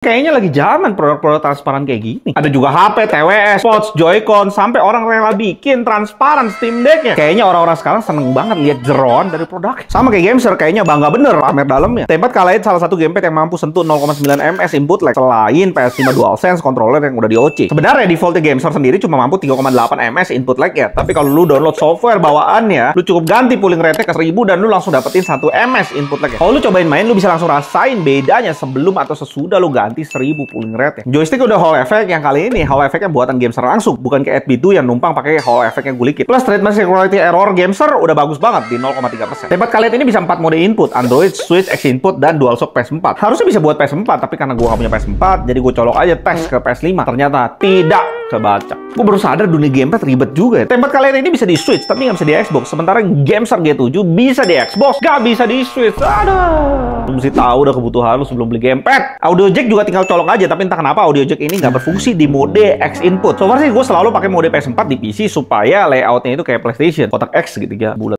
Kayaknya lagi zaman produk-produk transparan kayak gini. Ada juga HP, TWS, Pods, Joycon, sampai orang rela bikin transparan Steam Deck-nya. Kayaknya orang-orang sekarang seneng banget lihat jeron dari produk. Sama kayak Gamester, kayaknya bangga bener pamer dalamnya. Tempat kalahin salah satu gamepad yang mampu sentuh 0,9 ms input lag selain PS5 DualSense controller yang udah di OC. Sebenarnya defaultnya Gamester sendiri cuma mampu 3,8 ms input lag ya. Tapi kalau lu download software bawaannya, lu cukup ganti pooling rate ke 1000 dan lu langsung dapetin 1 ms input lag. Kalau lu cobain main, lu bisa langsung rasain bedanya sebelum atau sesudah lu ganti ganti 1000 pulling rate ya. Joystick udah Hall Effect yang kali ini Hall Effect yang buatan Gamester langsung, bukan kayak FB2 yang numpang pakai Hall Effect yang gulikit. Plus treatment quality error gameser udah bagus banget di 0,3%. Tempat kalian ini bisa 4 mode input, Android, Switch, X input dan DualShock PS4. Harusnya bisa buat PS4, tapi karena gua gak punya PS4, jadi gue colok aja tes ke PS5. Ternyata tidak kebaca. Gue baru sadar dunia gamepad ribet juga ya. Tempat kalian ini bisa di Switch, tapi nggak bisa di Xbox. Sementara Gamestar G7 bisa di Xbox, nggak bisa di Switch. Aduh. mesti tahu udah kebutuhan lu sebelum beli gamepad. Audio jack juga tinggal colok aja, tapi entah kenapa audio jack ini nggak berfungsi di mode X input. So far sih gue selalu pakai mode PS4 di PC supaya layoutnya itu kayak PlayStation, kotak X gitu ya, bulat.